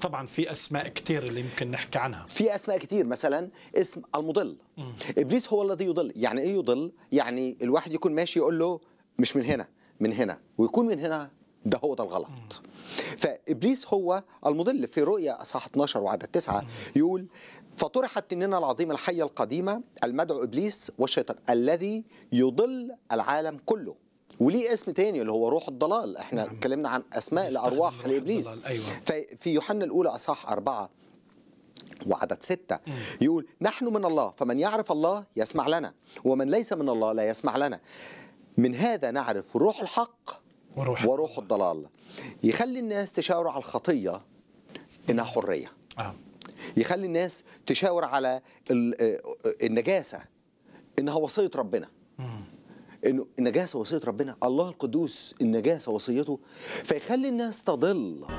طبعا في اسماء كثير اللي يمكن نحكي عنها في اسماء كثير مثلا اسم المضل مم. ابليس هو الذي يضل يعني ايه يضل يعني الواحد يكون ماشي يقول له مش من هنا من هنا ويكون من هنا ده هو ده الغلط فابليس هو المضل في رؤيا اصحاح 12 وعدد 9 يقول فطرحت تننا العظيمه الحيه القديمه المدعو ابليس والشيطان الذي يضل العالم كله وليه اسم تاني اللي هو روح الضلال احنا نعم. اتكلمنا عن اسماء الارواح لابليس أيوة. ففي يوحنا الاولى اصحاح أربعة وعدد ستة يقول نحن من الله فمن يعرف الله يسمع لنا ومن ليس من الله لا يسمع لنا من هذا نعرف روح الحق وروح, وروح الضلال يخلي الناس تشاور على الخطية إنها حرية آه. يخلي الناس تشاور على آه، آه، النجاسة إنها وصية ربنا انه النجاسه وصيه ربنا الله القدوس النجاسه وصيته فيخلي الناس تضل